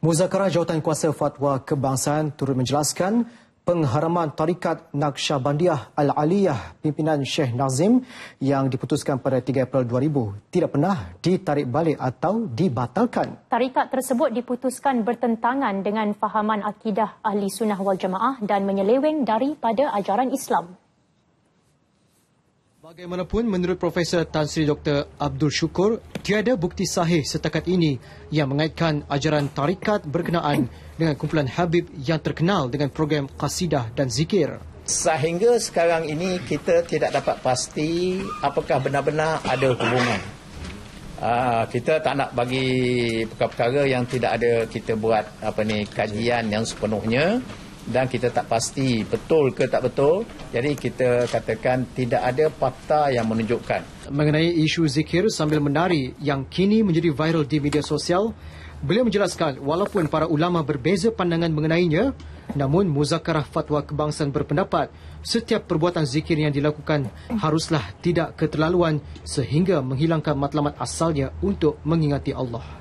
Muzakarah Jawatan Kuasa Fatwa Kebangsaan turut menjelaskan pengharaman tarikat Naqsyabandiyah Al-Aliyah pimpinan Sheikh Nazim yang diputuskan pada 3 April 2000 tidak pernah ditarik balik atau dibatalkan. Tarikat tersebut diputuskan bertentangan dengan fahaman akidah Ahli Sunnah Wal Jamaah dan menyeleweng daripada ajaran Islam. Bagaimanapun menurut Profesor Tan Sri Dr. Abdul Syukur, tiada bukti sahih setakat ini yang mengaitkan ajaran tarikat berkenaan dengan kumpulan Habib yang terkenal dengan program Qasidah dan Zikir. Sehingga sekarang ini kita tidak dapat pasti apakah benar-benar ada hubungan. Aa, ah, kita tak nak bagi perkara-perkara yang tidak ada kita buat apa ni kajian yang sepenuhnya dan kita tak pasti betul ke tak betul. Jadi kita katakan tidak ada fakta yang menunjukkan. Mengenai isu zikir sambil menari yang kini menjadi viral di media sosial, beliau menjelaskan walaupun para ulama berbeza pandangan mengenainya, namun muzakarah fatwa kebangsaan berpendapat setiap perbuatan zikir yang dilakukan haruslah tidak keterlaluan sehingga menghilangkan matlamat asalnya untuk mengingati Allah.